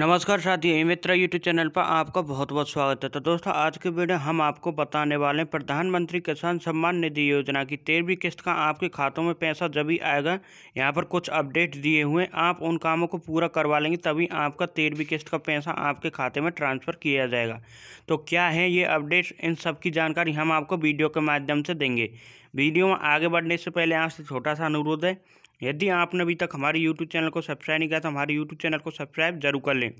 नमस्कार साथियों मित्र YouTube channel पर आपका बहुत बहुत स्वागत है तो दोस्तों आज के वीडियो हम आपको बताने वाले हैं प्रधानमंत्री किसान सम्मान निधि योजना की तेरहवीं किस्त का आपके खातों में पैसा जब भी आएगा यहाँ पर कुछ अपडेट दिए हुए आप उन कामों को पूरा करवा लेंगे तभी आपका तेरहवीं किस्त का पैसा आपके खाते में ट्रांसफ़र किया जाएगा तो क्या है ये अपडेट्स इन सब की जानकारी हम आपको वीडियो के माध्यम से देंगे वीडियो में आगे बढ़ने से पहले आपसे छोटा सा अनुरोध है यदि आपने अभी तक हमारे यूट्यूब चैनल को सब्सक्राइब नहीं किया तो हमारे यूट्यूब चैनल को सब्सक्राइब जरूर कर लें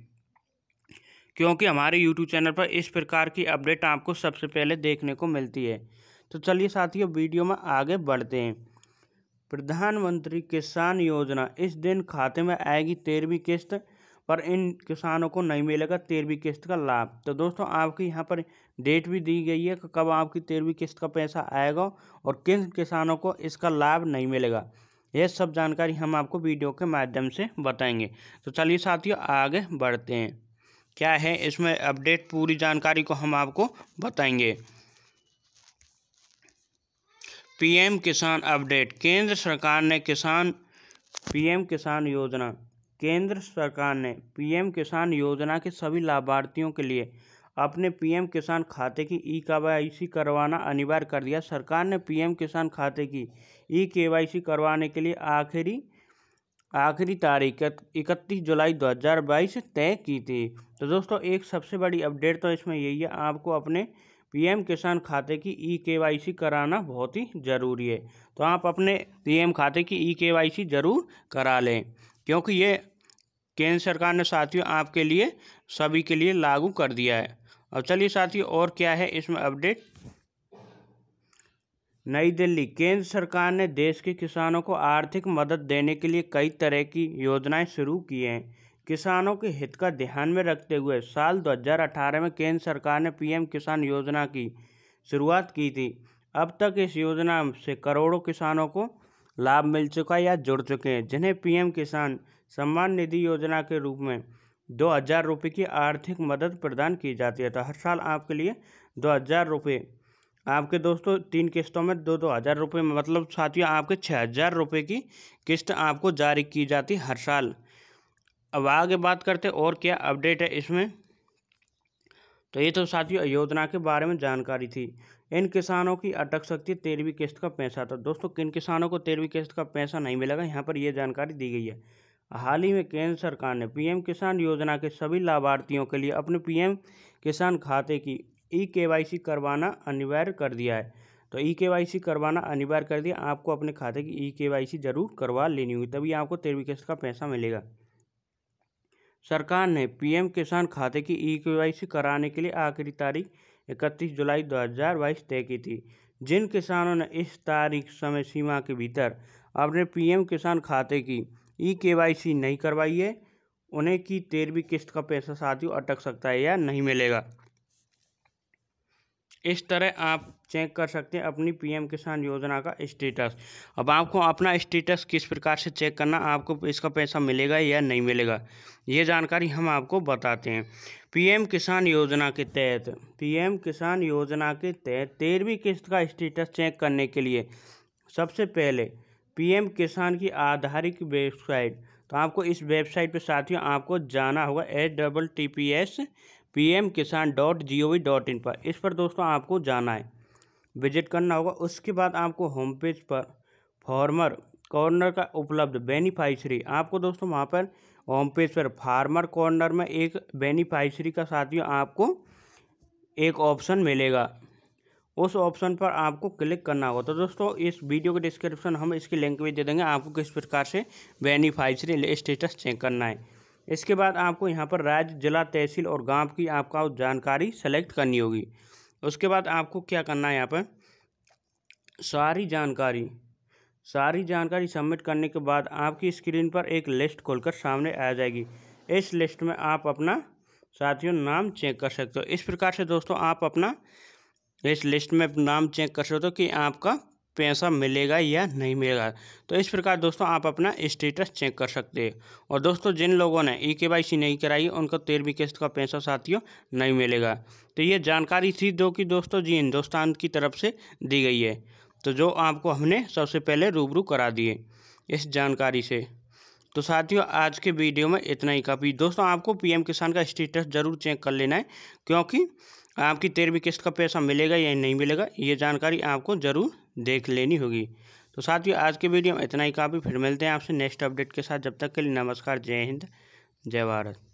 क्योंकि हमारे यूट्यूब चैनल पर इस प्रकार की अपडेट आपको सबसे पहले देखने को मिलती है तो चलिए साथियों वीडियो में आगे बढ़ते हैं प्रधानमंत्री किसान योजना इस दिन खाते में आएगी तेरहवीं किस्त पर इन किसानों को नहीं मिलेगा तेरहवीं किस्त का लाभ तो दोस्तों आपकी यहाँ पर डेट भी दी गई है कि कब आपकी तेरहवीं किस्त का पैसा आएगा और किन किसानों को इसका लाभ नहीं मिलेगा ये सब जानकारी हम आपको वीडियो के माध्यम से बताएंगे तो चलिए साथियों आगे बढ़ते हैं क्या है इसमें अपडेट पूरी जानकारी को हम आपको बताएंगे पीएम किसान अपडेट केंद्र सरकार ने किसान पीएम किसान योजना केंद्र सरकार ने पीएम किसान योजना के सभी लाभार्थियों के लिए अपने पीएम किसान खाते की ई केवाईसी करवाना अनिवार्य कर दिया सरकार ने पीएम किसान खाते की ई केवाईसी करवाने के लिए आखिरी आखिरी तारीख इकतीस जुलाई 2022 तय की थी तो दोस्तों एक सबसे बड़ी अपडेट तो इसमें यही है आपको अपने पीएम किसान खाते की ई केवाईसी कराना बहुत ही ज़रूरी है तो आप अपने पीएम खाते की ई केवाईसी ज़रूर करा लें क्योंकि ये केंद्र सरकार ने साथियों आपके लिए सभी के लिए लागू कर दिया है अब चलिए साथी और क्या है इसमें अपडेट नई दिल्ली केंद्र सरकार ने देश के किसानों को आर्थिक मदद देने के लिए कई तरह की योजनाएं शुरू की हैं किसानों के हित का ध्यान में रखते हुए साल 2018 में केंद्र सरकार ने पीएम किसान योजना की शुरुआत की थी अब तक इस योजना से करोड़ों किसानों को लाभ मिल चुका या जुड़ चुके हैं जिन्हें पीएम किसान सम्मान निधि योजना के रूप में दो हज़ार रुपये की आर्थिक मदद प्रदान की जाती है तो हर साल आपके लिए दो हज़ार रुपये आपके दोस्तों तीन किस्तों में दो दो हज़ार रुपये मतलब साथियों आपके छः हज़ार रुपये की किस्त आपको जारी की जाती हर साल अब आगे बात करते और क्या अपडेट है इसमें तो ये तो साथियों योजना के बारे में जानकारी थी इन किसानों की अटक सकती है तेरहवीं किस्त का पैसा तो दोस्तों किन किसानों को तेरहवीं किस्त का पैसा नहीं मिलेगा यहाँ पर यह जानकारी दी गई है हाल ही में केंद्र सरकार ने पीएम किसान योजना के सभी लाभार्थियों के लिए अपने पीएम किसान खाते की ई के करवाना अनिवार्य कर दिया है तो ई के करवाना अनिवार्य कर दिया आपको अपने खाते की ई के जरूर करवा लेनी होगी तभी आपको तेरह किस्त का पैसा मिलेगा सरकार ने पीएम किसान खाते की ई के कराने के लिए आखिरी तारीख इकतीस जुलाई दो तय की थी जिन किसानों ने इस तारीख समय सीमा के भीतर अपने पीएम किसान खाते की ई के नहीं करवाई है उन्हें की तेरहवीं किस्त का पैसा साथियों अटक सकता है या नहीं मिलेगा इस तरह आप चेक कर सकते हैं अपनी पीएम किसान योजना का स्टेटस अब आपको अपना स्टेटस किस प्रकार से चेक करना आपको इसका पैसा मिलेगा या नहीं मिलेगा ये जानकारी हम आपको बताते हैं पीएम किसान योजना के तहत पीएम किसान योजना के तहत तेरहवीं किस्त का स्टेटस चेक करने के लिए सबसे पहले पीएम किसान की आधारित वेबसाइट तो आपको इस वेबसाइट पे साथियों आपको जाना होगा H double T P S P M Kisan dot G O V dot in पर इस पर दोस्तों आपको जाना है विजिट करना होगा उसके बाद आपको होम पेज पर फार्मर कॉर्नर का उपलब्ध बेनिफाइशरी आपको दोस्तों वहाँ पर होम पेज पर फार्मर कॉर्नर में एक बेनिफाइशरी का साथियों आपको एक ऑप्शन मिलेगा उस ऑप्शन पर आपको क्लिक करना होगा तो दोस्तों इस वीडियो के डिस्क्रिप्शन हम इसकी लिंक भी दे देंगे आपको किस प्रकार से बेनिफाइशरी स्टेटस चेक करना है इसके बाद आपको यहाँ पर राज्य जिला तहसील और गांव की आपका जानकारी सेलेक्ट करनी होगी उसके बाद आपको क्या करना है यहाँ पर सारी जानकारी सारी जानकारी सबमिट करने के बाद आपकी स्क्रीन पर एक लिस्ट खोलकर सामने आ जाएगी इस लिस्ट में आप अपना साथियों नाम चेक कर सकते हो इस प्रकार से दोस्तों आप अपना तो इस लिस्ट में नाम चेक कर सकते हो कि आपका पैसा मिलेगा या नहीं मिलेगा तो इस प्रकार दोस्तों आप अपना स्टेटस चेक कर सकते हैं और दोस्तों जिन लोगों ने ई के वाई सी नहीं कराई उनको तेरहवीं किस्त का पैसा साथियों नहीं मिलेगा तो ये जानकारी थी जो कि दोस्तों जी हिंदुस्तान की तरफ से दी गई है तो जो आपको हमने सबसे पहले रूबरू करा दिए इस जानकारी से तो साथियों आज के वीडियो में इतना ही काफ़ी दोस्तों आपको पीएम किसान का स्टेटस ज़रूर चेक कर लेना है क्योंकि आपकी तेरहवीं किस्त का पैसा मिलेगा या नहीं मिलेगा ये जानकारी आपको ज़रूर देख लेनी होगी तो साथियों आज के वीडियो में इतना ही काफ़ी फिर मिलते हैं आपसे नेक्स्ट अपडेट के साथ जब तक के लिए नमस्कार जय हिंद जय भारत